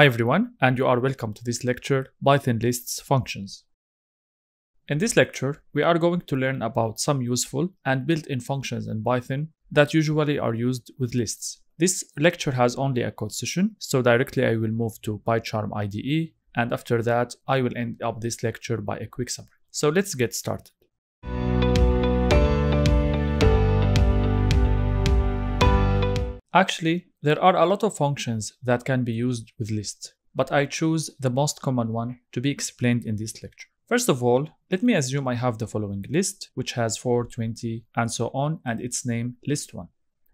Hi everyone, and you are welcome to this lecture, Python lists functions. In this lecture, we are going to learn about some useful and built-in functions in Python that usually are used with lists. This lecture has only a code session, so directly I will move to PyCharm IDE, and after that, I will end up this lecture by a quick summary. So let's get started. Actually, there are a lot of functions that can be used with lists, but I choose the most common one to be explained in this lecture. First of all, let me assume I have the following list, which has 4, 20, and so on, and its name list1.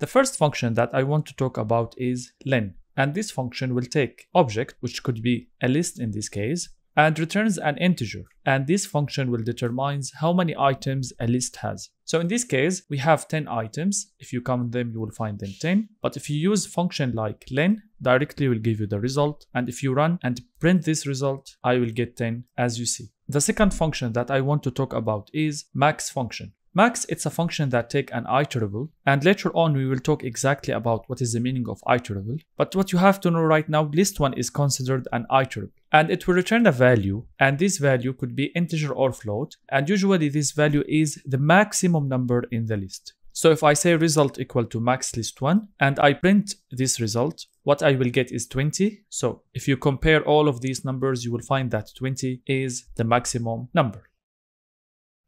The first function that I want to talk about is len, and this function will take object, which could be a list in this case, and returns an integer, and this function will determine how many items a list has. So in this case, we have 10 items. If you count them, you will find them 10. But if you use function like len, directly will give you the result. And if you run and print this result, I will get 10 as you see. The second function that I want to talk about is max function. Max, it's a function that take an iterable, and later on we will talk exactly about what is the meaning of iterable. But what you have to know right now, list one is considered an iterable, and it will return a value, and this value could be integer or float, and usually this value is the maximum number in the list. So if I say result equal to max list 1 and I print this result, what I will get is 20. So if you compare all of these numbers, you will find that 20 is the maximum number.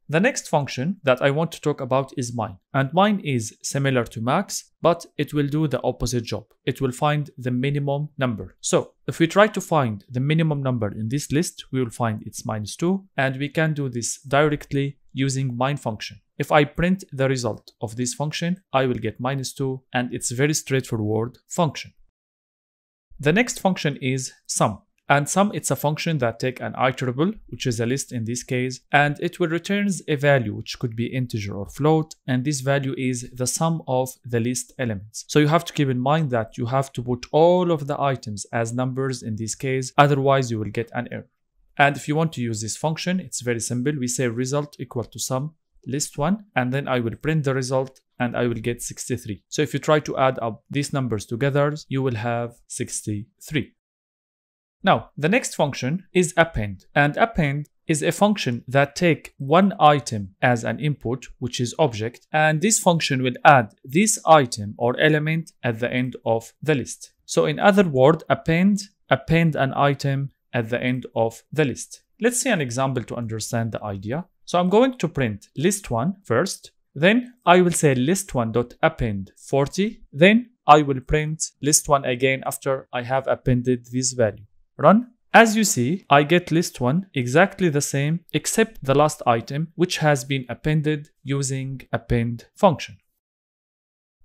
The next function that I want to talk about is mine, and mine is similar to max, but it will do the opposite job. It will find the minimum number. So if we try to find the minimum number in this list, we will find it's minus 2, and we can do this directly using mine function. If I print the result of this function, I will get minus 2, and it's very straightforward function. The next function is sum and sum it's a function that take an iterable, which is a list in this case, and it will returns a value which could be integer or float, and this value is the sum of the list elements. So you have to keep in mind that you have to put all of the items as numbers in this case, otherwise you will get an error. And if you want to use this function, it's very simple. We say result equal to sum list one, and then I will print the result and I will get 63. So if you try to add up these numbers together, you will have 63. Now, the next function is append, and append is a function that take one item as an input, which is object, and this function will add this item or element at the end of the list. So in other word, append, append an item at the end of the list. Let's see an example to understand the idea. So I'm going to print list1 first, then I will say list1.append 40, then I will print list1 again after I have appended this value run. As you see, I get list1 exactly the same except the last item which has been appended using append function.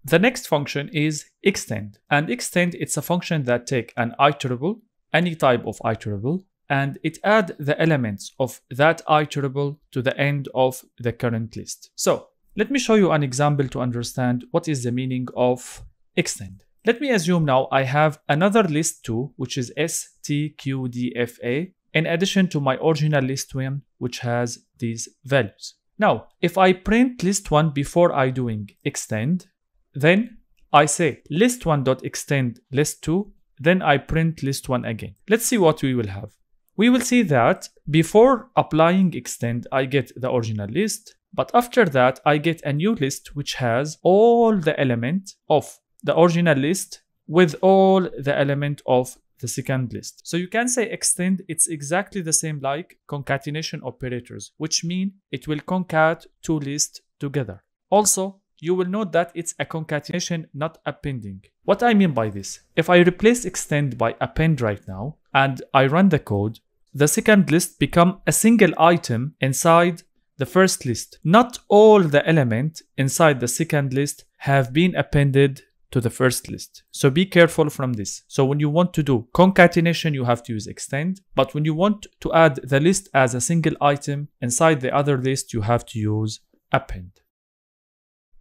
The next function is extend and extend it's a function that take an iterable, any type of iterable and it add the elements of that iterable to the end of the current list. So let me show you an example to understand what is the meaning of extend. Let me assume now I have another list 2, which is stqdfa, in addition to my original list 1, which has these values. Now, if I print list 1 before I doing extend, then I say list1.extend list2, then I print list1 again. Let's see what we will have. We will see that before applying extend, I get the original list, but after that, I get a new list which has all the element of the original list with all the element of the second list. So you can say extend, it's exactly the same like concatenation operators, which mean it will concat two lists together. Also, you will note that it's a concatenation, not appending. What I mean by this, if I replace extend by append right now, and I run the code, the second list become a single item inside the first list. Not all the element inside the second list have been appended to the first list. So be careful from this. So when you want to do concatenation, you have to use extend. But when you want to add the list as a single item inside the other list, you have to use append.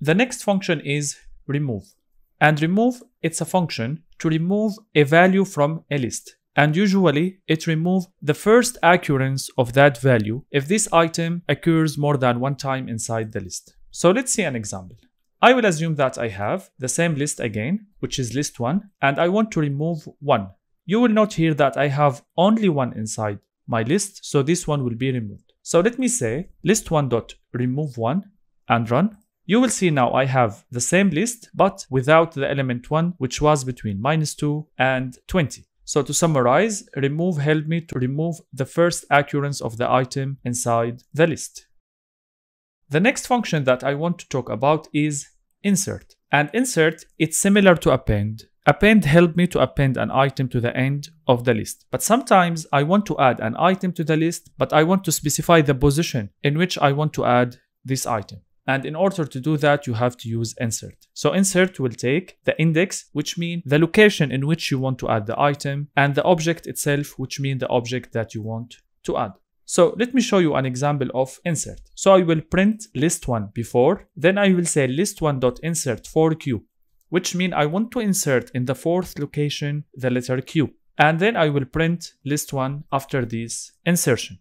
The next function is remove. And remove, it's a function to remove a value from a list. And usually it removes the first occurrence of that value if this item occurs more than one time inside the list. So let's see an example. I will assume that I have the same list again, which is list 1, and I want to remove 1. You will note here that I have only 1 inside my list, so this one will be removed. So let me say list1.remove1 and run. You will see now I have the same list, but without the element 1, which was between minus 2 and 20. So to summarize, remove helped me to remove the first occurrence of the item inside the list. The next function that I want to talk about is insert. And insert, it's similar to append. Append helped me to append an item to the end of the list. But sometimes I want to add an item to the list, but I want to specify the position in which I want to add this item. And in order to do that, you have to use insert. So insert will take the index, which means the location in which you want to add the item, and the object itself, which means the object that you want to add. So let me show you an example of insert. So I will print list1 before, then I will say list1.insert four q, which means I want to insert in the fourth location the letter q. And then I will print list1 after this insertion.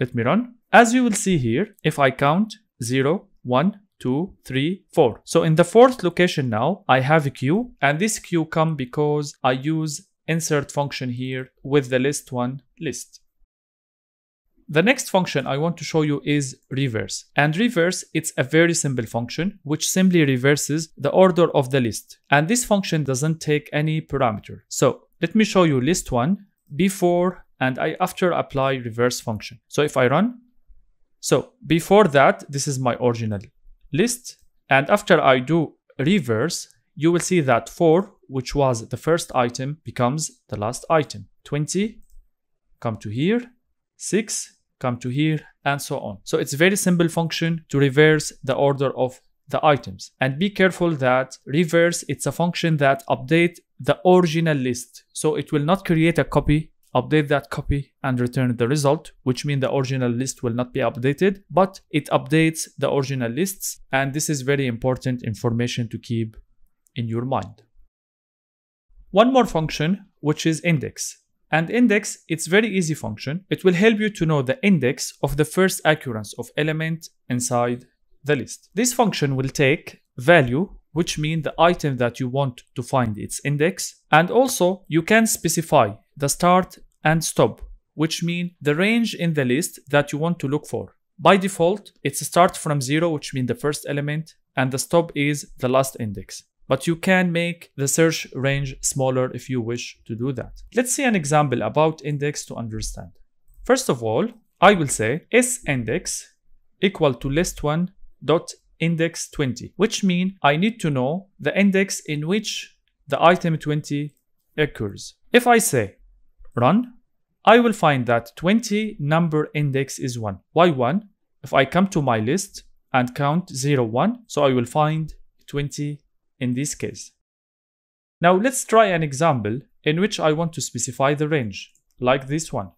Let me run. As you will see here, if I count 0, 1, 2, 3, 4. So in the fourth location now, I have a q, and this q come because I use insert function here with the list1 list. The next function I want to show you is reverse. And reverse, it's a very simple function which simply reverses the order of the list. And this function doesn't take any parameter. So let me show you list one before and I after apply reverse function. So if I run, so before that, this is my original list. And after I do reverse, you will see that 4, which was the first item, becomes the last item. 20, come to here, 6, come to here, and so on. So it's very simple function to reverse the order of the items. And be careful that reverse, it's a function that update the original list. So it will not create a copy, update that copy and return the result, which means the original list will not be updated, but it updates the original lists. And this is very important information to keep in your mind. One more function, which is index. And index, it's very easy function. It will help you to know the index of the first occurrence of element inside the list. This function will take value, which means the item that you want to find its index. And also you can specify the start and stop, which mean the range in the list that you want to look for. By default, it's start from zero, which means the first element, and the stop is the last index but you can make the search range smaller if you wish to do that. Let's see an example about index to understand. First of all, I will say s index equal to list1 dot index 20, which means I need to know the index in which the item 20 occurs. If I say run, I will find that 20 number index is 1. Why 1? If I come to my list and count 0, 1, so I will find 20 in this case. Now let's try an example in which I want to specify the range, like this one.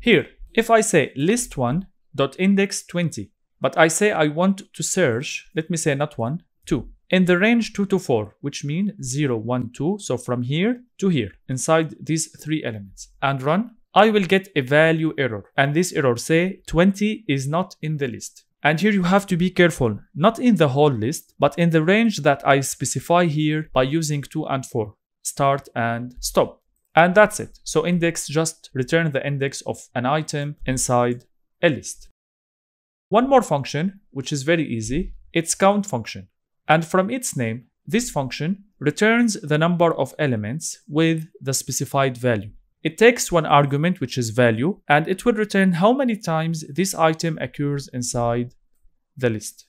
Here, if I say list1.index20, but I say I want to search, let me say not 1, 2, in the range 2 to 4, which mean 0, 1, 2, so from here to here, inside these three elements, and run, I will get a value error, and this error say 20 is not in the list. And here you have to be careful, not in the whole list, but in the range that I specify here by using 2 and 4, start and stop. And that's it. So index just return the index of an item inside a list. One more function, which is very easy, its count function. And from its name, this function returns the number of elements with the specified value. It takes one argument which is value and it will return how many times this item occurs inside the list.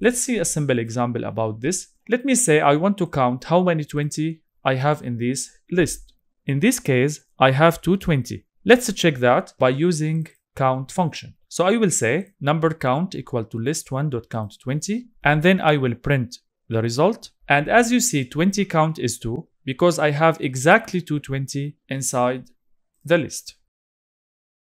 Let's see a simple example about this. Let me say I want to count how many 20 I have in this list. In this case, I have 220. Let's check that by using count function. So I will say number count equal to list1.count20 and then I will print the result. And as you see, 20 count is 2 because I have exactly 220 inside the list.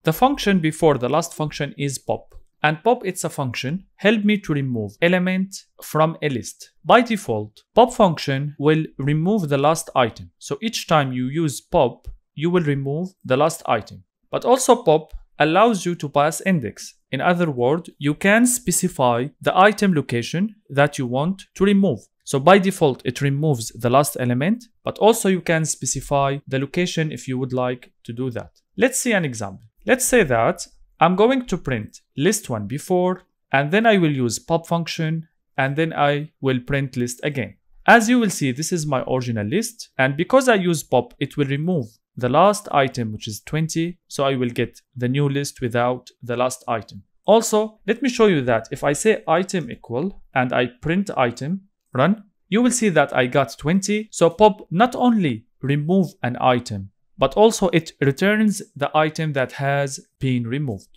The function before the last function is pop. And pop it's a function help me to remove element from a list. By default, pop function will remove the last item. So each time you use pop, you will remove the last item. But also pop allows you to pass index. In other words, you can specify the item location that you want to remove. So by default, it removes the last element, but also you can specify the location if you would like to do that. Let's see an example. Let's say that I'm going to print list one before, and then I will use pop function, and then I will print list again. As you will see, this is my original list, and because I use pop, it will remove the last item, which is 20, so I will get the new list without the last item. Also, let me show you that if I say item equal and I print item, run, you will see that I got 20. So pop not only remove an item, but also it returns the item that has been removed.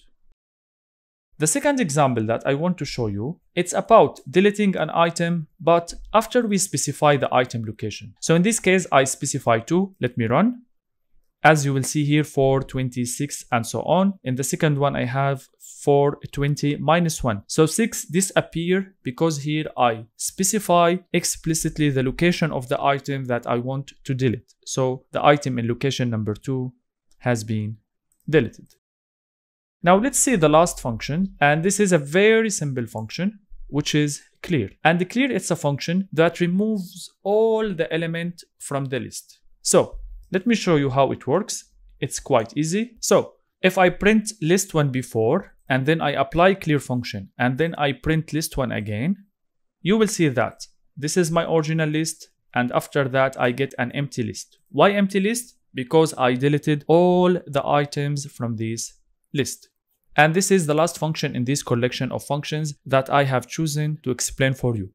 The second example that I want to show you, it's about deleting an item, but after we specify the item location. So in this case, I specify 2, let me run. As you will see here, 4, 26, and so on. In the second one, I have for 20 minus 1. So 6 disappear because here I specify explicitly the location of the item that I want to delete. So the item in location number 2 has been deleted. Now let's see the last function and this is a very simple function which is clear. And clear it's a function that removes all the element from the list. So let me show you how it works. It's quite easy. So if I print list one before, and then I apply clear function, and then I print list one again, you will see that this is my original list, and after that I get an empty list. Why empty list? Because I deleted all the items from this list. And this is the last function in this collection of functions that I have chosen to explain for you.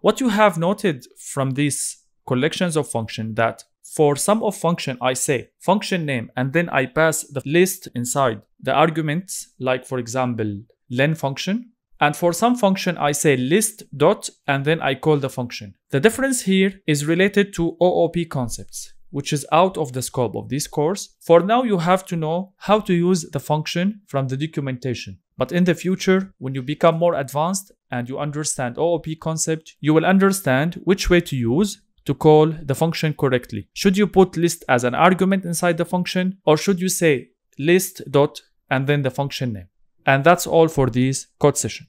What you have noted from these collections of function that for sum of function, I say function name, and then I pass the list inside the arguments, like for example, len function. And for some function, I say list dot, and then I call the function. The difference here is related to OOP concepts, which is out of the scope of this course. For now, you have to know how to use the function from the documentation. But in the future, when you become more advanced and you understand OOP concept, you will understand which way to use to call the function correctly. Should you put list as an argument inside the function or should you say list dot and then the function name? And that's all for this code session.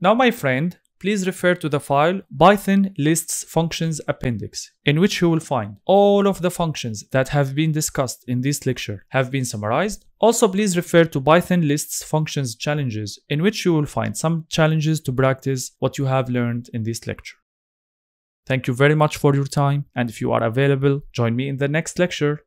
Now my friend, please refer to the file Python lists functions appendix in which you will find all of the functions that have been discussed in this lecture have been summarized. Also please refer to Python lists functions challenges in which you will find some challenges to practice what you have learned in this lecture. Thank you very much for your time and if you are available, join me in the next lecture.